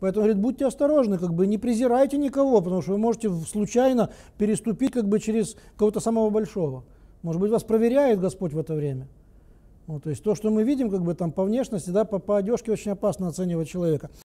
Поэтому говорит, будьте осторожны, как бы не презирайте никого, потому что вы можете случайно переступить как бы через кого-то самого большого. Может быть, вас проверяет Господь в это время. Ну, то есть то, что мы видим, как бы там по внешности, да, по, по одежке очень опасно оценивать человека.